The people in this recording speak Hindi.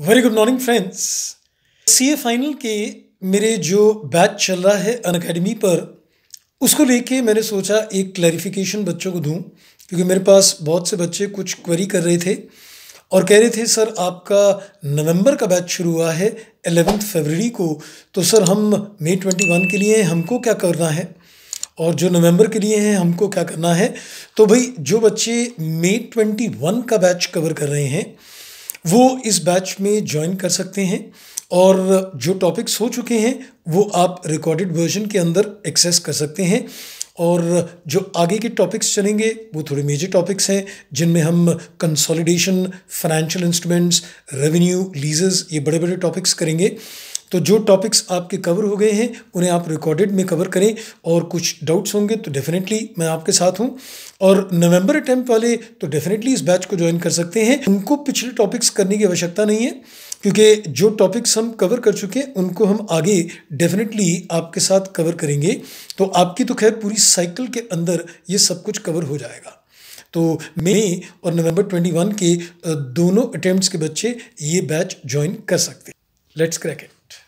very good morning friends C A final के मेरे जो बैच चल रहा है अन अकेडमी पर उसको लेके मैंने सोचा एक क्लैरिफिकेशन बच्चों को दूं क्योंकि मेरे पास बहुत से बच्चे कुछ क्वेरी कर रहे थे और कह रहे थे सर आपका नवंबर का बैच शुरू हुआ है एलेवेंथ फरवरी को तो सर हम मे ट्वेंटी वन के लिए हमको क्या करना है और जो नवंबर के लिए हैं हमको क्या करना है तो भाई जो बच्चे मे ट्वेंटी वन का बैच कवर कर रहे हैं वो इस बैच में ज्वाइन कर सकते हैं और जो टॉपिक्स हो चुके हैं वो आप रिकॉर्डेड वर्जन के अंदर एक्सेस कर सकते हैं और जो आगे के टॉपिक्स चलेंगे वो थोड़े मेजर टॉपिक्स हैं जिनमें हम consolidation financial instruments revenue leases ये बड़े बड़े टॉपिक्स करेंगे तो जो टॉपिक्स आपके कवर हो गए हैं उन्हें आप रिकॉर्डेड में कवर करें और कुछ डाउट्स होंगे तो डेफिनेटली मैं आपके साथ हूँ और नवंबर अटैम्प्ट वाले तो डेफिनेटली इस बैच को ज्वाइन कर सकते हैं उनको पिछले टॉपिक्स करने की आवश्यकता नहीं है क्योंकि जो टॉपिक्स हम कवर कर चुके हैं उनको हम आगे डेफिनेटली आपके साथ कवर करेंगे तो आपकी तो खैर पूरी साइकिल के अंदर ये सब कुछ कवर हो जाएगा तो मई और नवंबर 21 के दोनों अटैम्प्ट के बच्चे ये बैच ज्वाइन कर सकते हैं लेट्स क्रैक इट